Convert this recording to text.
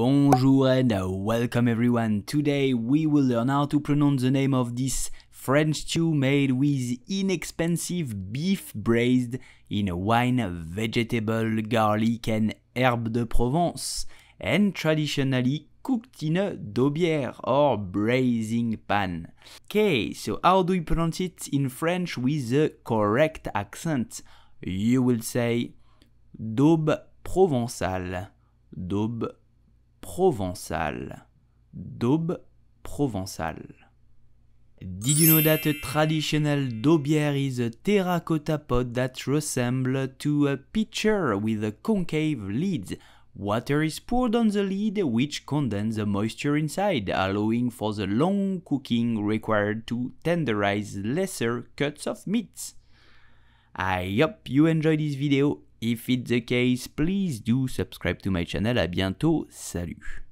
Bonjour and welcome everyone. Today we will learn how to pronounce the name of this French stew made with inexpensive beef braised in wine, vegetable, garlic and herbe de Provence and traditionally cooked in a daubière or braising pan. Okay, so how do you pronounce it in French with the correct accent? You will say daube provençal, daube provençale. Daube provençale. Did you know that a traditional daubière is a terracotta pot that resembles to a pitcher with a concave lid? Water is poured on the lid which condenses the moisture inside, allowing for the long cooking required to tenderize lesser cuts of meats. I hope you enjoyed this video If it's the case, please do subscribe to my channel. À bientôt. Salut.